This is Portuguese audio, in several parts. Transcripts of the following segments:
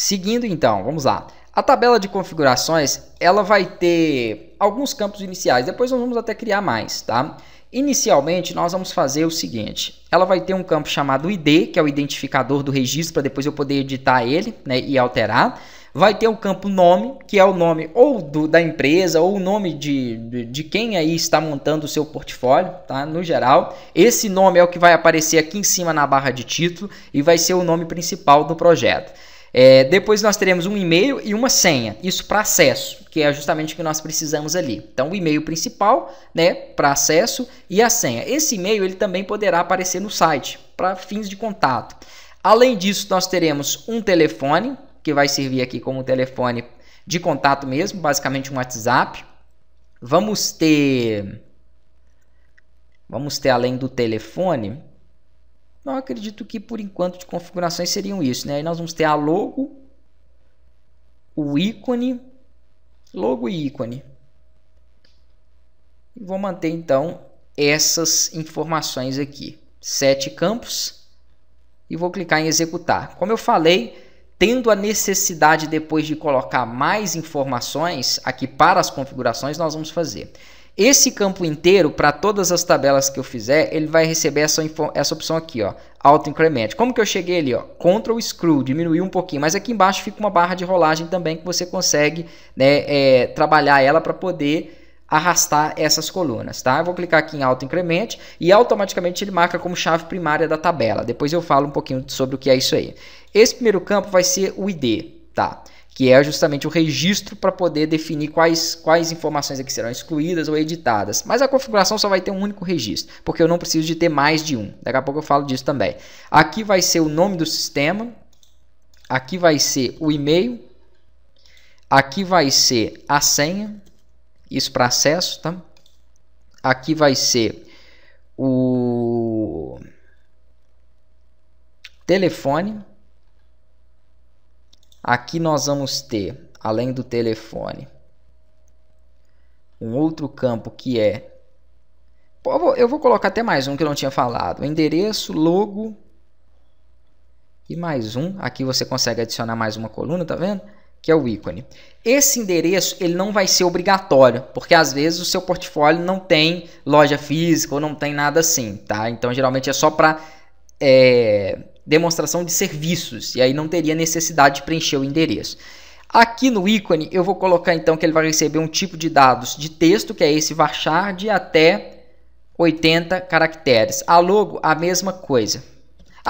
Seguindo então, vamos lá. A tabela de configurações, ela vai ter alguns campos iniciais, depois nós vamos até criar mais, tá? Inicialmente, nós vamos fazer o seguinte, ela vai ter um campo chamado ID, que é o identificador do registro, para depois eu poder editar ele né, e alterar. Vai ter um campo nome, que é o nome ou do, da empresa, ou o nome de, de, de quem aí está montando o seu portfólio, tá? No geral. Esse nome é o que vai aparecer aqui em cima na barra de título e vai ser o nome principal do projeto. É, depois nós teremos um e-mail e uma senha, isso para acesso, que é justamente o que nós precisamos ali. Então, o e-mail principal, né, para acesso e a senha. Esse e-mail ele também poderá aparecer no site para fins de contato. Além disso, nós teremos um telefone que vai servir aqui como telefone de contato mesmo, basicamente um WhatsApp. Vamos ter, vamos ter além do telefone, então eu acredito que por enquanto de configurações seriam isso, né? Aí nós vamos ter a logo, o ícone, logo e ícone. E vou manter então essas informações aqui, sete campos e vou clicar em executar. Como eu falei, tendo a necessidade depois de colocar mais informações aqui para as configurações, nós vamos fazer. Esse campo inteiro, para todas as tabelas que eu fizer, ele vai receber essa, essa opção aqui, ó, Auto Increment. Como que eu cheguei ali? Ó? Ctrl Screw, diminuiu um pouquinho, mas aqui embaixo fica uma barra de rolagem também que você consegue né, é, trabalhar ela para poder arrastar essas colunas, tá? Eu vou clicar aqui em Auto Increment e automaticamente ele marca como chave primária da tabela. Depois eu falo um pouquinho sobre o que é isso aí. Esse primeiro campo vai ser o ID, tá? que é justamente o registro para poder definir quais, quais informações aqui serão excluídas ou editadas. Mas a configuração só vai ter um único registro, porque eu não preciso de ter mais de um. Daqui a pouco eu falo disso também. Aqui vai ser o nome do sistema, aqui vai ser o e-mail, aqui vai ser a senha, isso para acesso, tá? Aqui vai ser o telefone Aqui nós vamos ter, além do telefone, um outro campo que é. Eu vou colocar até mais um que eu não tinha falado: endereço, logo e mais um. Aqui você consegue adicionar mais uma coluna, tá vendo? Que é o ícone. Esse endereço ele não vai ser obrigatório, porque às vezes o seu portfólio não tem loja física ou não tem nada assim, tá? Então geralmente é só para é, demonstração de serviços, e aí não teria necessidade de preencher o endereço. Aqui no ícone eu vou colocar então que ele vai receber um tipo de dados de texto, que é esse varchar de até 80 caracteres. A logo, a mesma coisa.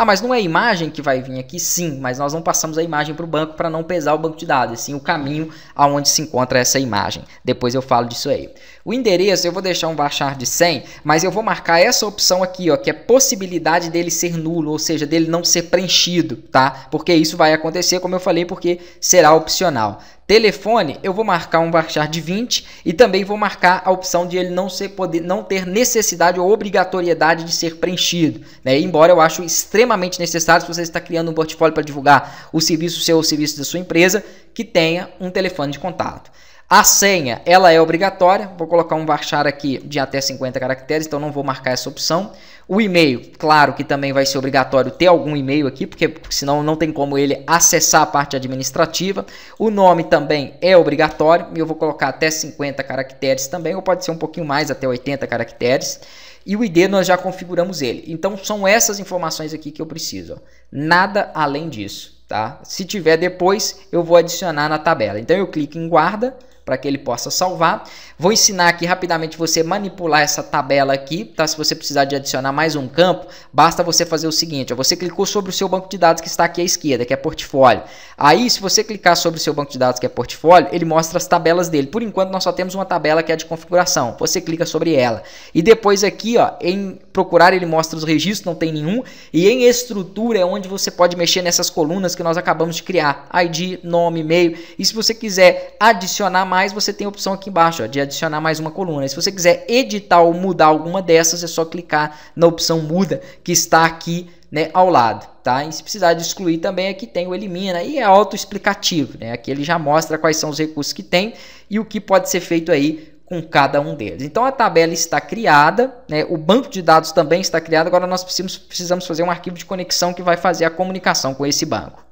Ah, mas não é a imagem que vai vir aqui? Sim, mas nós não passamos a imagem para o banco para não pesar o banco de dados, sim o caminho aonde se encontra essa imagem. Depois eu falo disso aí. O endereço eu vou deixar um varchar de 100, mas eu vou marcar essa opção aqui, ó, que é possibilidade dele ser nulo, ou seja, dele não ser preenchido, tá? Porque isso vai acontecer, como eu falei, porque será opcional telefone, eu vou marcar um varchar de 20 e também vou marcar a opção de ele não ser poder não ter necessidade ou obrigatoriedade de ser preenchido, né? Embora eu acho extremamente necessário se você está criando um portfólio para divulgar o serviço seu ou o serviço da sua empresa, que tenha um telefone de contato. A senha, ela é obrigatória. Vou colocar um varchar aqui de até 50 caracteres, então não vou marcar essa opção. O e-mail, claro que também vai ser obrigatório ter algum e-mail aqui, porque senão não tem como ele acessar a parte administrativa. O nome também é obrigatório, e eu vou colocar até 50 caracteres também, ou pode ser um pouquinho mais, até 80 caracteres. E o ID nós já configuramos ele. Então são essas informações aqui que eu preciso. Ó. Nada além disso, tá? Se tiver depois, eu vou adicionar na tabela. Então eu clico em guarda para que ele possa salvar. Vou ensinar aqui rapidamente você manipular essa tabela aqui, tá? Se você precisar de adicionar mais um campo, basta você fazer o seguinte, ó, você clicou sobre o seu banco de dados que está aqui à esquerda, que é portfólio. Aí, se você clicar sobre o seu banco de dados que é portfólio, ele mostra as tabelas dele. Por enquanto, nós só temos uma tabela que é de configuração. Você clica sobre ela. E depois aqui, ó, em procurar, ele mostra os registros, não tem nenhum. E em estrutura é onde você pode mexer nessas colunas que nós acabamos de criar: ID, nome, e-mail. E se você quiser adicionar mais, você tem a opção aqui embaixo ó, de adicionar mais uma coluna. E se você quiser editar ou mudar alguma dessas, é só clicar na opção muda que está aqui né, ao lado. Tá? E se precisar de excluir também, aqui tem o elimina e é autoexplicativo. Né? Aqui ele já mostra quais são os recursos que tem e o que pode ser feito aí com cada um deles. Então a tabela está criada, né? o banco de dados também está criado, agora nós precisamos, precisamos fazer um arquivo de conexão que vai fazer a comunicação com esse banco.